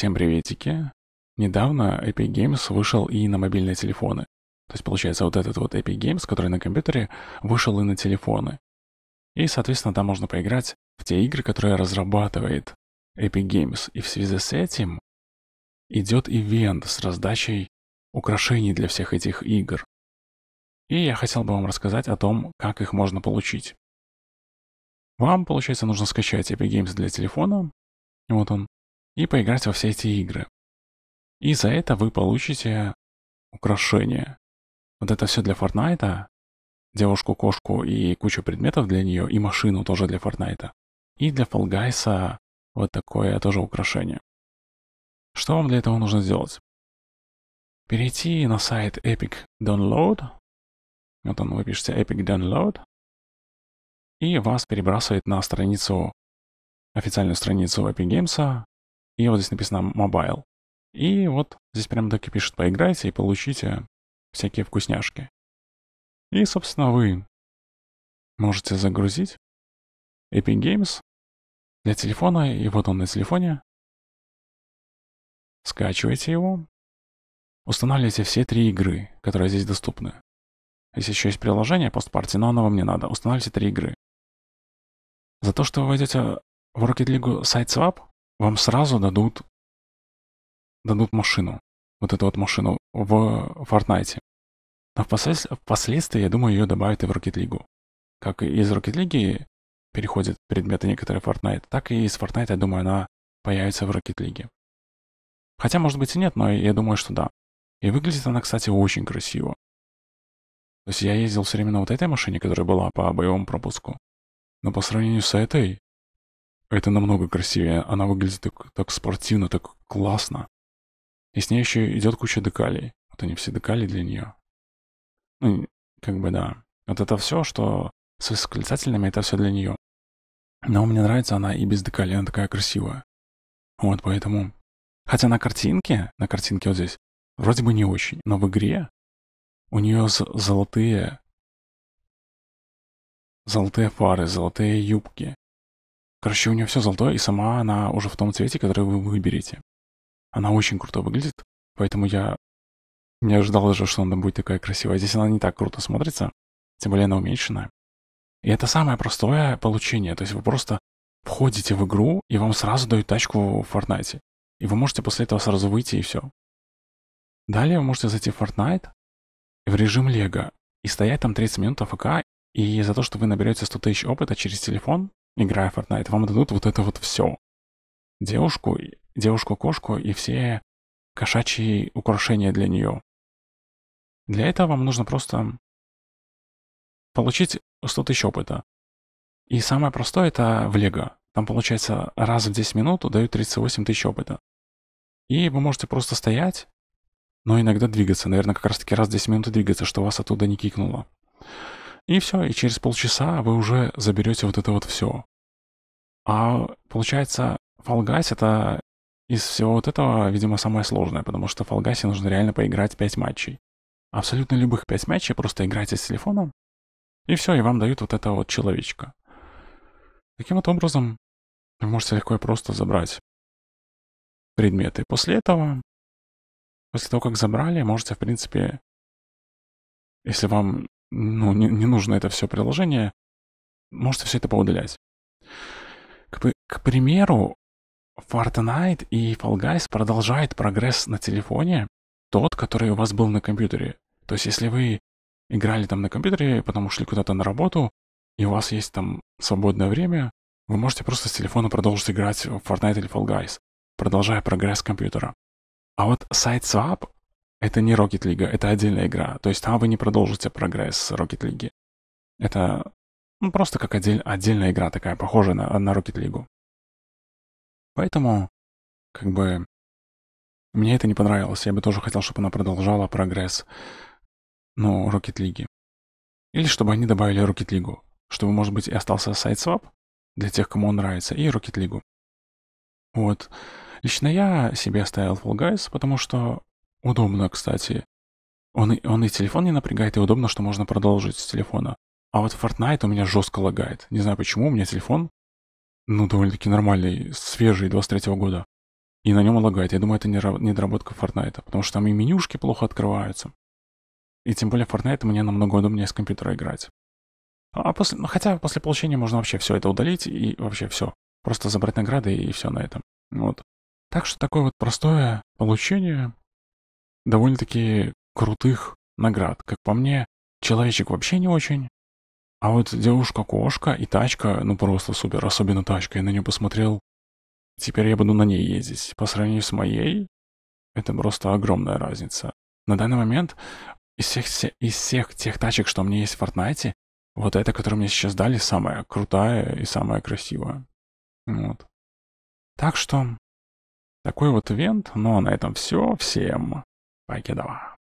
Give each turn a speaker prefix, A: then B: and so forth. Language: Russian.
A: Всем приветики. Недавно Epic Games вышел и на мобильные телефоны. То есть, получается, вот этот вот Epic Games, который на компьютере, вышел и на телефоны. И, соответственно, там можно поиграть в те игры, которые разрабатывает Epic Games. И в связи с этим идет ивент с раздачей украшений для всех этих игр. И я хотел бы вам рассказать о том, как их можно
B: получить. Вам, получается, нужно скачать Epic Games для телефона. Вот он и поиграть во все эти игры. И за это вы получите
A: украшения. Вот это все для Фортнайта, девушку-кошку и кучу предметов для нее, и машину тоже для Фортнайта. И для фолгайса вот такое
B: тоже украшение. Что вам для этого нужно сделать? Перейти на сайт Epic Download. Вот он, вы пишете Epic Download.
A: И вас перебрасывает на страницу, официальную страницу Epic Games,
B: и вот здесь написано mobile. И вот здесь прямо таки и пишет, поиграйте и получите всякие вкусняшки. И, собственно, вы можете загрузить Epic Games для телефона, и вот он на телефоне. Скачивайте его. Устанавливайте все три игры, которые здесь доступны. Здесь еще есть приложение постпартии, но оно вам не надо. Устанавливайте три игры. За то, что вы войдете в Rocket League SideSwap, вам сразу дадут, дадут машину. Вот эту вот машину в
A: Fortnite. Но а впоследствии, впоследствии, я думаю, ее добавят и в Rocket League. Как из Rocket League переходят предметы некоторые в Fortnite, так и из Fortnite, я думаю, она появится в Rocket League. Хотя, может быть, и нет, но я думаю, что да. И выглядит она, кстати, очень красиво. То есть я ездил все время на вот этой машине, которая была по боевому пропуску. Но по сравнению с этой, это намного красивее. Она выглядит так, так спортивно, так классно. И с ней еще идет куча декалей. Вот они все декали для нее. Ну, как бы да. Вот это все, что с восклицательными, это все для нее. Но мне нравится она и без декалей, она такая красивая.
B: Вот поэтому... Хотя на картинке, на картинке вот здесь, вроде бы не очень, но в игре у нее золотые... Золотые фары, золотые юбки. Короче, у нее все золотое, и сама она уже в том
A: цвете, который вы выберете. Она очень круто выглядит, поэтому я не ожидал даже, что она будет такая красивая. Здесь она не так круто смотрится, тем более она уменьшенная. И это самое простое получение, то есть вы просто входите в игру, и вам сразу дают тачку в Fortnite. И вы можете после этого сразу выйти, и все. Далее вы можете зайти в Fortnite в режим Лего и стоять там 30 минут АФК, и за то, что вы наберете 100 тысяч опыта через телефон, играя в Fortnite, вам дадут вот это вот все.
B: Девушку, девушку-кошку и все кошачьи украшения для нее. Для этого вам нужно просто получить 100 тысяч
A: опыта. И самое простое это в Лего. Там получается раз в 10 минут дают 38 тысяч опыта. И вы можете просто стоять, но иногда двигаться. Наверное, как раз таки раз в 10 минут двигаться, что вас оттуда не кикнуло. И все, и через полчаса вы уже заберете вот это вот все. А получается, Фалгайс это из всего вот этого, видимо, самое сложное, потому что в Фалгасе нужно реально поиграть 5 матчей. Абсолютно любых 5 матчей, просто играйте с телефоном, и все, и вам дают вот этого вот человечка. Таким вот образом, вы можете легко и просто забрать
B: предметы. После этого, после того, как забрали, можете, в принципе, если вам ну, не, не нужно это все приложение, можете все это поудалять. К, к примеру,
A: Fortnite и Fall Guys продолжает прогресс на телефоне, тот, который у вас был на компьютере. То есть, если вы играли там на компьютере, потом ушли куда-то на работу, и у вас есть там свободное время, вы можете просто с телефона продолжить играть в Fortnite или Fall Guys, продолжая прогресс компьютера. А вот SideSwap — это не Rocket League, это отдельная игра. То есть там вы не продолжите прогресс Rocket League. Это ну, просто как отдель, отдельная игра такая, похожая на, на Rocket League. Поэтому,
B: как бы, мне это не понравилось. Я бы тоже хотел, чтобы она продолжала прогресс, ну, Rocket League. Или чтобы они добавили Rocket League,
A: чтобы, может быть, и остался сайт-свап для тех, кому он нравится, и Rocket League. Вот. Лично я себе оставил Fall Guys, потому что удобно, кстати. Он, он и телефон не напрягает, и удобно, что можно продолжить с телефона. А вот Fortnite у меня жестко лагает. Не знаю почему, у меня телефон, ну, довольно-таки нормальный, свежий, 23 -го года. И на нем лагает. Я думаю, это недоработка Fortnite, потому что там и менюшки плохо открываются. И тем более Fortnite мне намного удобнее с компьютера играть. А после, ну, хотя после получения можно вообще все это удалить и вообще все. Просто забрать награды и все на этом. Вот. Так что такое вот простое получение довольно-таки крутых наград. Как по мне, человечек вообще не очень, а вот девушка-кошка и тачка, ну просто супер, особенно тачка, я на нее посмотрел. Теперь я буду на ней ездить. По сравнению с моей, это просто огромная разница. На данный момент из всех, из всех тех тачек, что у меня есть в Fortnite, вот эта, которую мне сейчас дали, самая крутая и самая красивая. Вот. Так что,
B: такой вот ивент. Ну а на этом все. Всем давай.